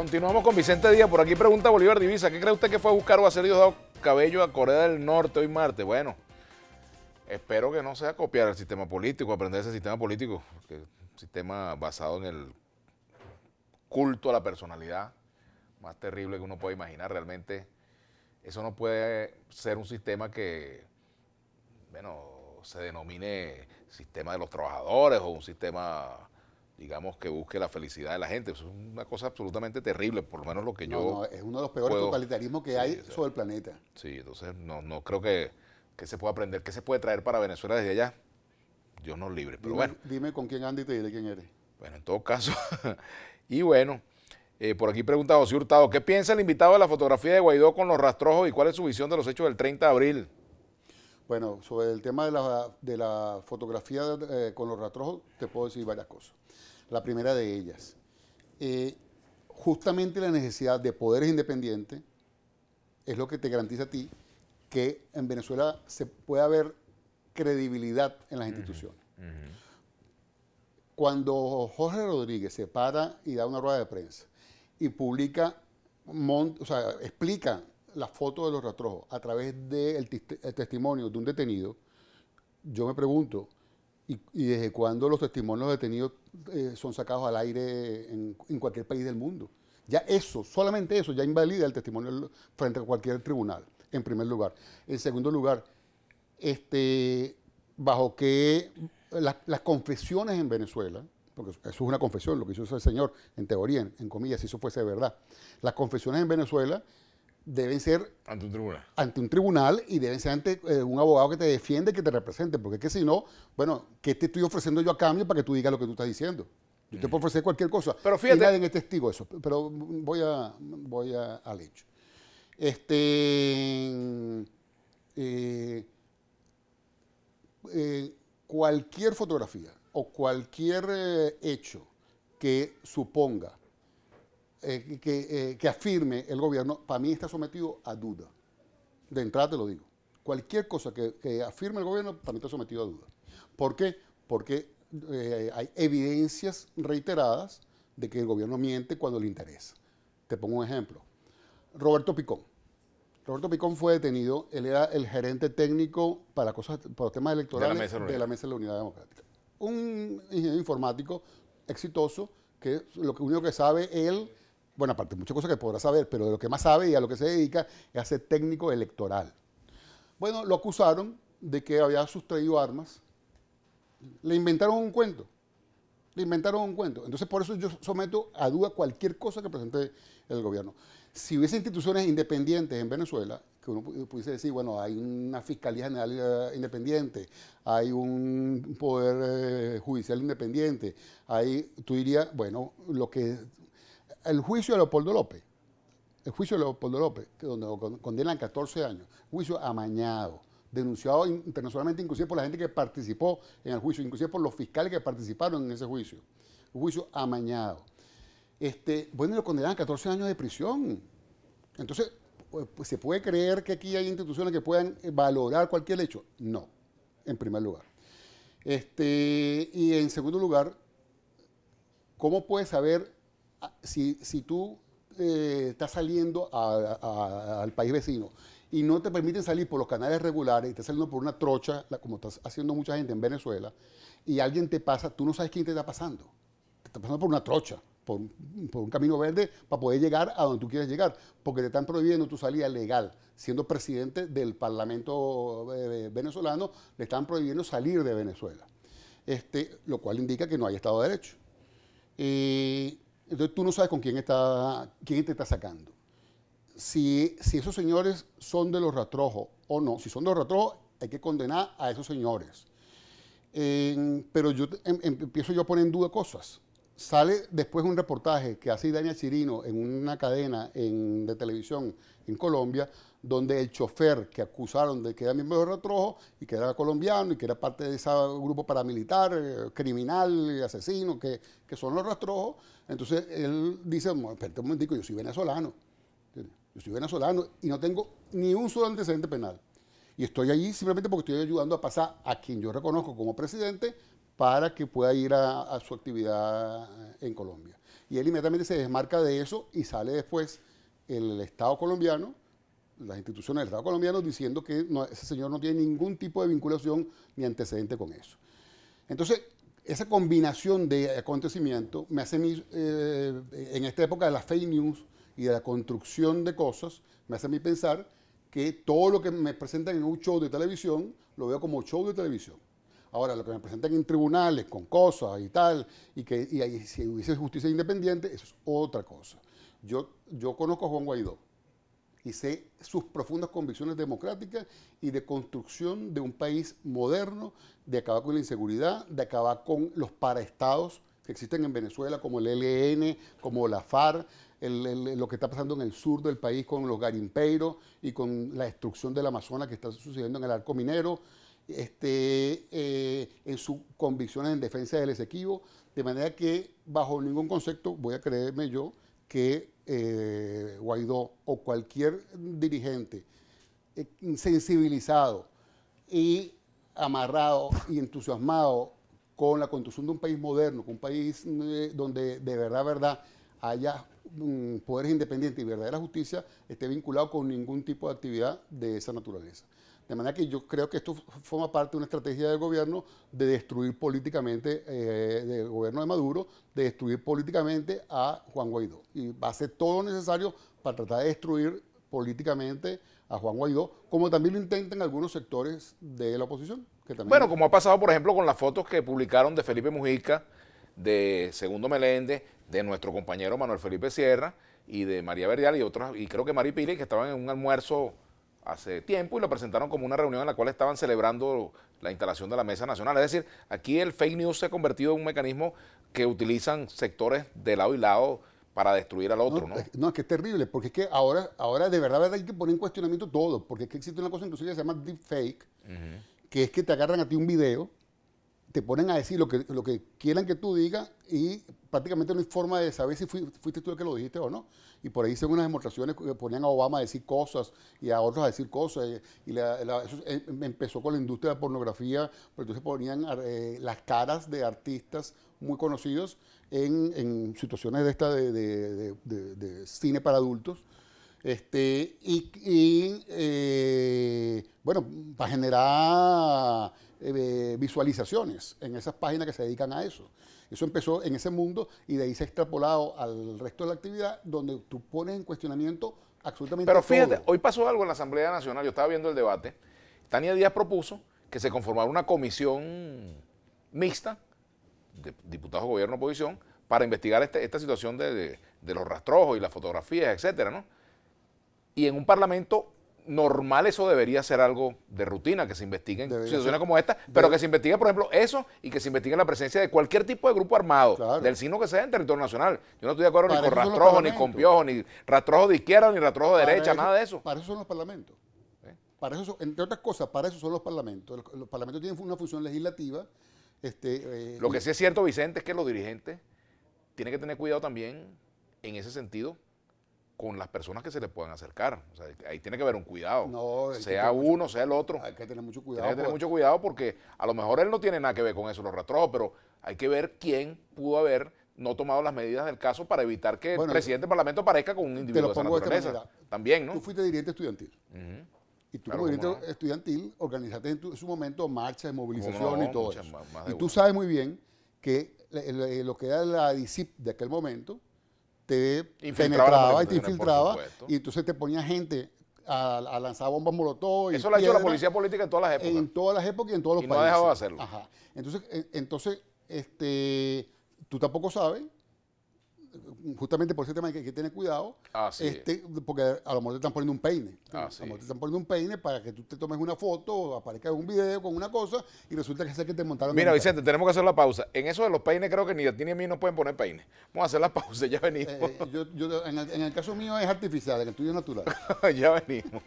Continuamos con Vicente Díaz. Por aquí pregunta Bolívar Divisa, ¿qué cree usted que fue a buscar o hacer Diosdado Cabello a Corea del Norte hoy martes? Bueno, espero que no sea copiar el sistema político, aprender ese sistema político, que es un sistema basado en el culto a la personalidad, más terrible que uno puede imaginar realmente. Eso no puede ser un sistema que, bueno, se denomine sistema de los trabajadores o un sistema digamos, que busque la felicidad de la gente. es una cosa absolutamente terrible, por lo menos lo que yo... No, es uno de los peores totalitarismos que hay sobre el planeta. Sí, entonces no, creo que, se pueda aprender. que se puede traer para Venezuela desde allá? Dios nos libre, pero bueno. Dime con quién andas y te diré quién eres. Bueno, en todo caso. y bueno, eh, por aquí pregunta José Hurtado, ¿qué piensa el invitado de la fotografía de Guaidó con los rastrojos y cuál es su visión de los hechos del 30 de abril? Bueno, sobre el tema de la, de la fotografía eh, con los rastrojos, te puedo decir varias cosas la primera de ellas. Eh, justamente la necesidad de poderes independientes es lo que te garantiza a ti que en Venezuela se pueda haber credibilidad en las instituciones. Cuando Jorge Rodríguez se para y da una rueda de prensa y publica, o sea, explica la foto de los rastrojos a través del testimonio de un detenido, yo me pregunto, y, desde cuándo los testimonios detenidos eh, son sacados al aire en, cualquier país del mundo. Ya eso, solamente eso, ya invalida el testimonio frente a cualquier tribunal, en primer lugar. En segundo lugar, este, bajo que las, confesiones en Venezuela, porque eso es una confesión, lo que hizo ese señor, en teoría, en, comillas, si eso fuese verdad, las confesiones en Venezuela deben ser... Ante un tribunal. Ante un tribunal y deben ser ante eh, un abogado que te defiende, que te represente, porque es que si no, bueno, ¿qué te estoy ofreciendo yo a cambio para que tú digas lo que tú estás diciendo? Yo te puedo ofrecer cualquier cosa. Pero fíjate... nadie es testigo eso, pero voy, a, voy al hecho. Este... Eh, eh, cualquier fotografía o cualquier hecho que suponga eh, eh, que, afirme el gobierno, para mí está sometido a duda. De entrada te lo digo. Cualquier cosa que, afirme el gobierno, para mí está sometido a duda. ¿Por qué? Porque eh, hay evidencias reiteradas de que el gobierno miente cuando le interesa. Te pongo un ejemplo. Roberto Picón. Roberto Picón fue detenido, él era el gerente técnico para, cosas, para temas electorales de la, Mesa de la, mesa de la Unidad Democrática. Un ingeniero informático exitoso que lo único que sabe él bueno, aparte muchas cosas que podrá saber, pero de lo que más sabe y a lo que se dedica es a ser técnico electoral. Bueno, lo acusaron de que había sustraído armas. Le inventaron un cuento. Le inventaron un cuento. Entonces, por eso yo someto a duda cualquier cosa que presente el gobierno. Si hubiese instituciones independientes en Venezuela, que uno pudiese decir, bueno, hay una Fiscalía General eh, independiente, hay un Poder eh, Judicial independiente, ahí tú dirías, bueno, lo que el juicio de Leopoldo López, el juicio de Leopoldo López, que donde condenan 14 años, juicio amañado, denunciado internacionalmente inclusive por la gente que participó en el juicio, inclusive por los fiscales que participaron en ese juicio, juicio amañado. Este, bueno, lo condenan a 14 años de prisión. Entonces, pues, pues, ¿se puede creer que aquí hay instituciones que puedan eh, valorar cualquier hecho? No, en primer lugar. Este, y en segundo lugar, ¿cómo puede saber si, tú eh, estás saliendo al país vecino y no te permiten salir por los canales regulares y estás saliendo por una trocha, como estás haciendo mucha gente en Venezuela, y alguien te pasa, tú no sabes quién te está pasando. Te está pasando por una trocha, por, un camino verde, para poder llegar a donde tú quieres llegar, porque te están prohibiendo tu salida legal. Siendo presidente del Parlamento eh, venezolano, le están prohibiendo salir de Venezuela. Este, lo cual indica que no hay Estado de Derecho. Entonces tú no sabes con quién, está, quién te está sacando. Si, esos señores son de los ratrojos o no, si son de los rastrojos, hay que condenar a esos señores. pero yo em, em, empiezo yo a poner en duda cosas. Sale después un reportaje que hace Dania Chirino en una cadena de televisión en Colombia, donde el chofer que acusaron de que era miembro de rastrojo y que era colombiano y que era parte de ese grupo paramilitar, eh, criminal, asesino, que, que son los rastrojos, entonces él dice, espérate un momentico, yo soy venezolano, yo soy venezolano y no tengo ni un solo antecedente penal. Y estoy allí simplemente porque estoy ayudando a pasar a quien yo reconozco como presidente para que pueda ir a, su actividad eh, en Colombia. Y él inmediatamente se desmarca de eso y sale después el Estado colombiano las instituciones del Estado colombiano diciendo que ese señor no tiene ningún tipo de vinculación ni antecedente con eso. Entonces, esa combinación de acontecimientos me hace mí, eh, en esta época de las fake news y de la construcción de cosas, me hace a mí pensar que todo lo que me presentan en un show de televisión lo veo como show de televisión. Ahora, lo que me presentan en tribunales, con cosas y tal, y que ahí, si hubiese justicia independiente, eso es otra cosa. Yo, conozco a Juan Guaidó y sé sus profundas convicciones democráticas y de construcción de un país moderno, de acabar con la inseguridad, de acabar con los paraestados que existen en Venezuela, como el LN, como la FARC, lo que está pasando en el sur del país con los garimpeiros y con la destrucción del Amazonas que está sucediendo en el arco minero. Este, eh, en sus convicciones en defensa del Esequibo, de manera que bajo ningún concepto voy a creerme yo que eh, Guaidó o cualquier dirigente eh, sensibilizado y amarrado y entusiasmado con la construcción de un país moderno, con un país donde de verdad, verdad, haya mm, poderes independientes y verdadera justicia, esté vinculado con ningún tipo de actividad de esa naturaleza. De manera que yo creo que esto forma parte de una estrategia del gobierno de destruir políticamente, eh, del gobierno de Maduro, de destruir políticamente a Juan Guaidó. Y va a ser todo lo necesario para tratar de destruir políticamente a Juan Guaidó, como también lo intentan algunos sectores de la oposición. bueno, como ha pasado, por ejemplo, con las fotos que publicaron de Felipe Mujica, de Segundo Meléndez, de nuestro compañero Manuel Felipe Sierra y de María Verdial y otras, y creo que María Pili, que estaban en un almuerzo hace tiempo y lo presentaron como una reunión en la cual estaban celebrando la instalación de la Mesa Nacional. Es decir, aquí el fake news se ha convertido en un mecanismo que utilizan sectores de lado y lado para destruir al otro, ¿no? No, es que es terrible, porque es que ahora, ahora de verdad, hay que poner en cuestionamiento todo, porque es que existe una cosa inclusive que se llama deepfake, fake que es que te agarran a ti un video te ponen a decir lo que, lo que quieran que tú digas y prácticamente no hay forma de saber si fuiste tú el que lo dijiste o no. Y por ahí hicieron unas demostraciones que ponían a Obama a decir cosas y a otros a decir cosas. Eh, y, eso eh, em, empezó con la industria de la pornografía, pero entonces ponían eh, las caras de artistas muy conocidos en, situaciones de, esta de, de cine para adultos este, y, eh, bueno, para generar eh, visualizaciones en esas páginas que se dedican a eso. Eso empezó en ese mundo y de ahí se ha extrapolado al resto de la actividad donde tú pones en cuestionamiento absolutamente todo. Pero fíjate, hoy pasó algo en la Asamblea Nacional, yo estaba viendo el debate, Tania Díaz propuso que se conformara una comisión mixta de diputados, gobierno, oposición, para investigar este, esta situación de, de, los rastrojos y las fotografías, etcétera, ¿no? Y en un parlamento normal eso debería ser algo de rutina, que se investiguen situaciones como esta, pero que se investigue, por ejemplo, eso y que se investigue la presencia de cualquier tipo de grupo armado, del signo que sea en territorio nacional. Yo no estoy de acuerdo ni con rastrojo, ni con piojo, ni rastrojo de izquierda, ni rastrojo de derecha, nada de eso. Para eso son los parlamentos. ¿Eh? Para eso, entre otras cosas, para eso son los parlamentos. Los, parlamentos tienen una función legislativa. Este, eh, lo que sí es cierto, Vicente, es que los dirigentes tienen que tener cuidado también en ese sentido con las personas que se le puedan acercar. ahí tiene que haber un cuidado. sea uno, sea el otro. Hay que tener mucho cuidado. Hay que tener mucho cuidado porque a lo mejor él no tiene nada que ver con eso, los retró, pero hay que ver quién pudo haber no tomado las medidas del caso para evitar que el presidente del Parlamento parezca con un individuo de esa naturaleza. De También, ¿no? Tú fuiste dirigente estudiantil. Y tú como dirigente estudiantil organizaste en, su momento marchas, de movilización y todo eso. y tú sabes muy bien que lo que era la DICIP de aquel momento te penetraba y te infiltraba y entonces te ponía gente a, lanzar bombas molotov. Y Eso lo ha hecho la policía política en todas las épocas. En todas las épocas y en todos los y no ha dejado de hacerlo. Entonces, entonces este, tú tampoco sabes justamente por ese tema hay que, tener cuidado, ah, este, porque a lo mejor te están poniendo un peine. Ah, a lo mejor te están poniendo un peine para que tú te tomes una foto o aparezca un video con una cosa y resulta que es que te montaron. Mira, Vicente, tenemos que hacer la pausa. En eso de los peines, creo que ni a ti ni a mí no pueden poner peines. Vamos a hacer la pausa, ya venimos. Eh, en, el, en el caso mío es artificial, en el tuyo es natural. ya venimos.